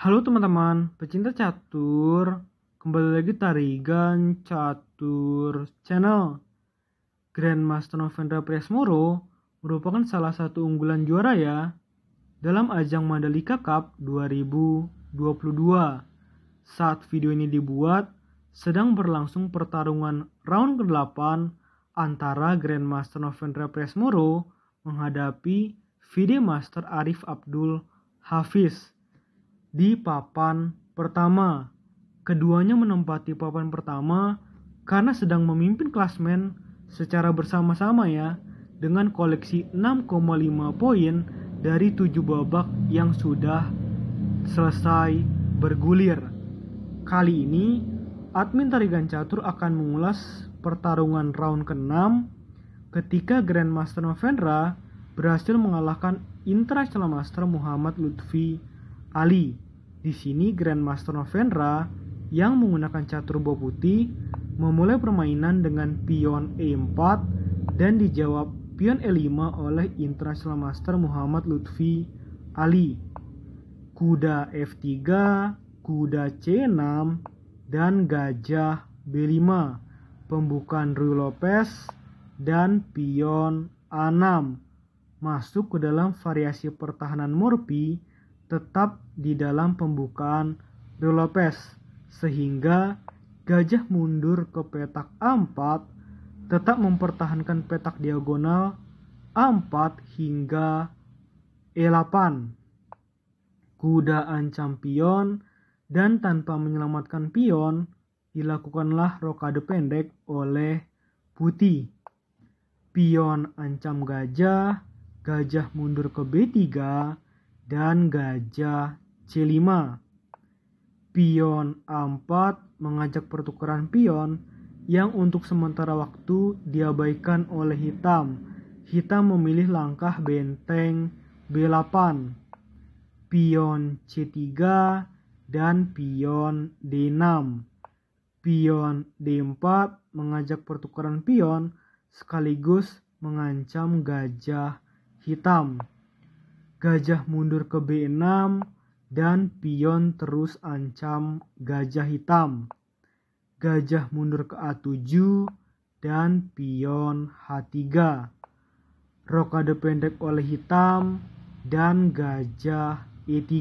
Halo teman-teman, pecinta catur, kembali lagi Tarigan Catur Channel. Grandmaster Novendra Priasmoro merupakan salah satu unggulan juara ya dalam ajang Mandalika Cup 2022. Saat video ini dibuat, sedang berlangsung pertarungan round ke-8 antara Grandmaster Novendra Priasmoro menghadapi Vide Master Arif Abdul Hafiz di papan pertama. Keduanya menempati papan pertama karena sedang memimpin klasmen secara bersama-sama ya dengan koleksi 6,5 poin dari 7 babak yang sudah selesai bergulir. Kali ini, admin Tarigan Catur akan mengulas pertarungan round ke-6 ketika Grandmaster Novendra berhasil mengalahkan Intra Master Muhammad Lutfi Ali. Di sini Grandmaster Novendra yang menggunakan catur bawah putih memulai permainan dengan pion E4 dan dijawab pion E5 oleh International Master Muhammad Lutfi Ali. Kuda F3, kuda C6, dan gajah B5. Pembukaan Rui Lopez dan pion A6 masuk ke dalam variasi pertahanan Morphy tetap di dalam pembukaan De sehingga gajah mundur ke petak A4 tetap mempertahankan petak diagonal A4 hingga E8 kuda ancam pion dan tanpa menyelamatkan pion dilakukanlah rokade pendek oleh putih. Pion ancam gajah, gajah mundur ke B3, dan gajah C5. Pion A4 mengajak pertukaran pion yang untuk sementara waktu diabaikan oleh hitam. Hitam memilih langkah benteng B8, pion C3, dan pion D6. Pion D4 mengajak pertukaran pion sekaligus mengancam gajah hitam. Gajah mundur ke B6 dan pion terus ancam gajah hitam. Gajah mundur ke A7 dan pion H3. Rokade pendek oleh hitam dan gajah E3.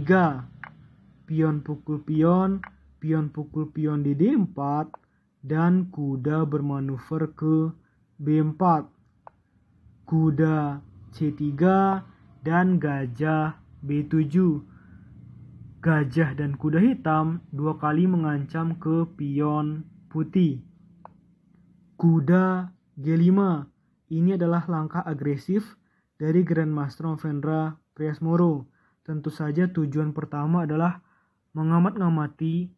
Pion pukul pion, pion pukul pion di D4 dan kuda bermanuver ke B4. Kuda C3 dan gajah B7. Gajah dan kuda hitam dua kali mengancam ke pion putih. Kuda G5. Ini adalah langkah agresif dari Grandmaster Vendra Priasmoro. Tentu saja tujuan pertama adalah mengamat-ngamati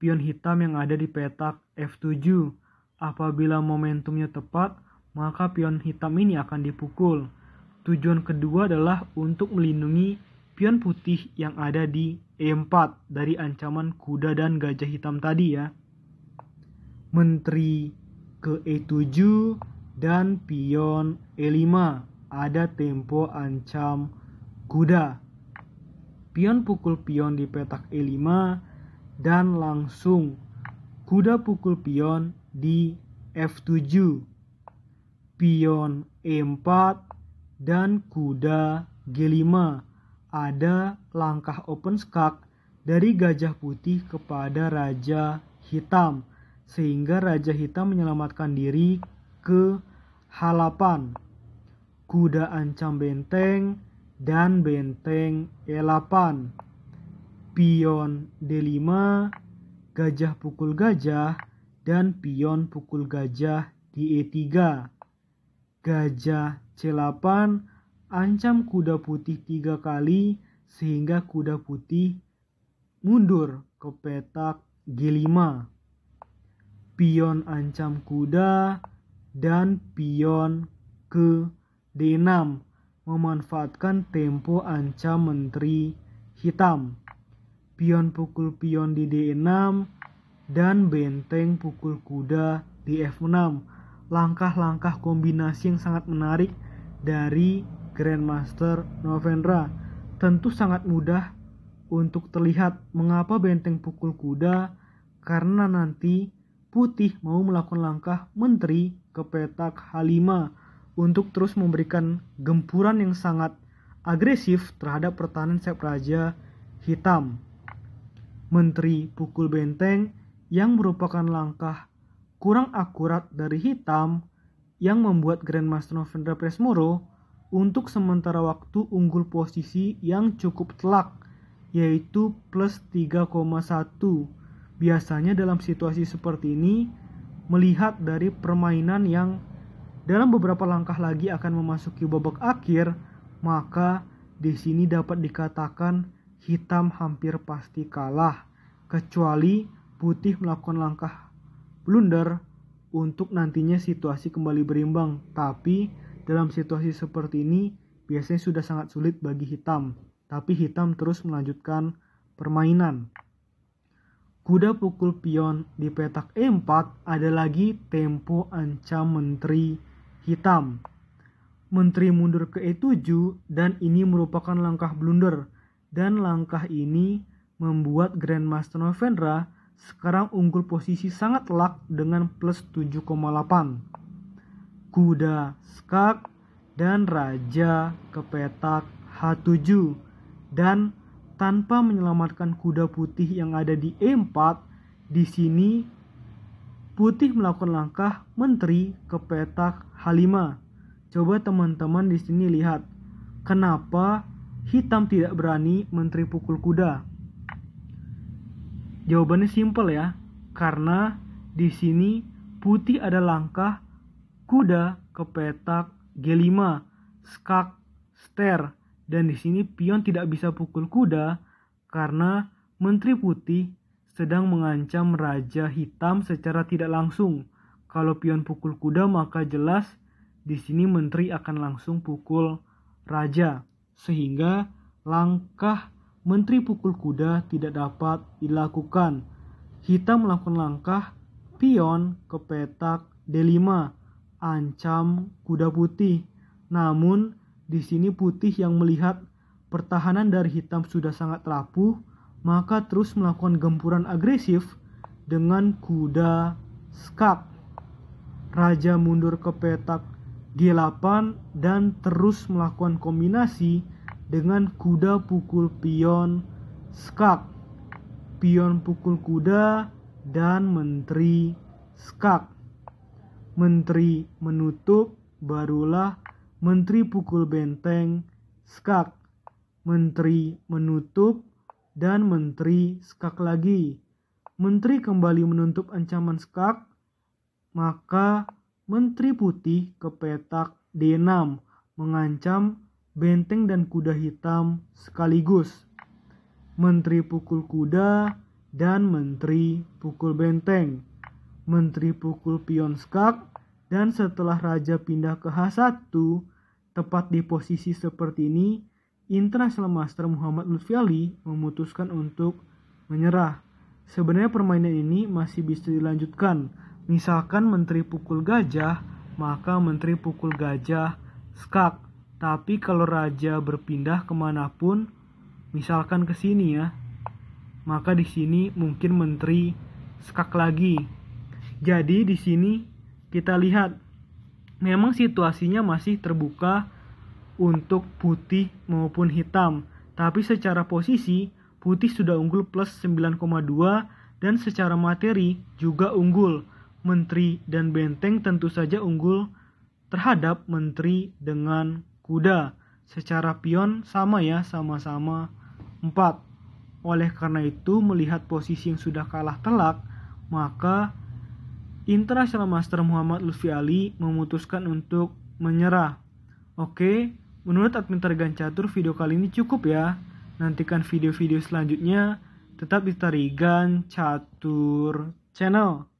pion hitam yang ada di petak F7. Apabila momentumnya tepat, maka pion hitam ini akan dipukul. Tujuan kedua adalah untuk melindungi pion putih yang ada di E4 dari ancaman kuda dan gajah hitam tadi ya. Menteri ke E7 dan pion E5 ada tempo ancam kuda. Pion pukul pion di petak E5 dan langsung kuda pukul pion di F7. Pion E4 dan kuda G5 ada langkah open skak dari Gajah Putih kepada Raja Hitam sehingga Raja Hitam menyelamatkan diri ke Halapan. Kuda ancam benteng dan benteng E8. Pion D5, gajah pukul gajah, dan pion pukul gajah di E3. Gajah C8 ancam kuda putih tiga kali sehingga kuda putih mundur ke petak G5. Pion ancam kuda dan pion ke D6 memanfaatkan tempo ancam menteri hitam. Pion pukul pion di D6 dan benteng pukul kuda di F6 langkah-langkah kombinasi yang sangat menarik dari Grandmaster Novendra. Tentu sangat mudah untuk terlihat mengapa benteng pukul kuda karena nanti putih mau melakukan langkah menteri ke petak H5 untuk terus memberikan gempuran yang sangat agresif terhadap pertahanan Sep Raja hitam. Menteri pukul benteng yang merupakan langkah kurang akurat dari hitam yang membuat Grandmaster Novendra presmoro untuk sementara waktu unggul posisi yang cukup telak yaitu plus 3,1. Biasanya dalam situasi seperti ini melihat dari permainan yang dalam beberapa langkah lagi akan memasuki babak akhir, maka di sini dapat dikatakan hitam hampir pasti kalah kecuali putih melakukan langkah blunder untuk nantinya situasi kembali berimbang. Tapi dalam situasi seperti ini biasanya sudah sangat sulit bagi hitam. Tapi hitam terus melanjutkan permainan. Kuda pukul pion di petak E4 ada lagi tempo ancam menteri hitam. Menteri mundur ke E7 dan ini merupakan langkah blunder. Dan langkah ini membuat Grandmaster Novendra sekarang unggul posisi sangat telak dengan plus 7,8. Kuda skak dan raja kepetak H7 dan tanpa menyelamatkan kuda putih yang ada di E4, di sini putih melakukan langkah menteri ke petak H5. Coba teman-teman di sini lihat, kenapa hitam tidak berani menteri pukul kuda? Jawabannya simpel ya, karena di sini putih ada langkah, kuda, ke petak G5, skak, ster, dan di sini pion tidak bisa pukul kuda karena Menteri Putih sedang mengancam Raja Hitam secara tidak langsung. Kalau pion pukul kuda maka jelas di sini menteri akan langsung pukul raja. Sehingga langkah menteri pukul kuda tidak dapat dilakukan. Hitam melakukan langkah pion ke petak D5, ancam kuda putih. Namun, di sini putih yang melihat pertahanan dari hitam sudah sangat rapuh, maka terus melakukan gempuran agresif dengan kuda skak. Raja mundur ke petak G8 dan terus melakukan kombinasi dengan kuda pukul pion skak, pion pukul kuda, dan menteri skak. Menteri menutup, barulah menteri pukul benteng skak. Menteri menutup, dan menteri skak lagi. Menteri kembali menutup ancaman skak, maka menteri putih ke petak D6 mengancam benteng dan kuda hitam sekaligus. Menteri pukul kuda dan menteri pukul benteng. Menteri pukul pion skak dan setelah raja pindah ke H1 tepat di posisi seperti ini International Master Muhammad Lutfi Ali memutuskan untuk menyerah. Sebenarnya permainan ini masih bisa dilanjutkan. Misalkan menteri pukul gajah, maka menteri pukul gajah skak tapi kalau raja berpindah kemanapun, misalkan ke sini ya, maka di sini mungkin menteri skak lagi. Jadi di sini kita lihat, memang situasinya masih terbuka untuk putih maupun hitam. Tapi secara posisi, putih sudah unggul plus 9,2 dan secara materi juga unggul. Menteri dan benteng tentu saja unggul terhadap menteri dengan kuda. Secara pion sama ya, sama-sama 4. Oleh karena itu, melihat posisi yang sudah kalah telak, maka International Master Muhammad Lutfi Ali memutuskan untuk menyerah. Oke, menurut admin Tergan Catur video kali ini cukup ya. Nantikan video-video selanjutnya tetap di Tarigan Catur Channel.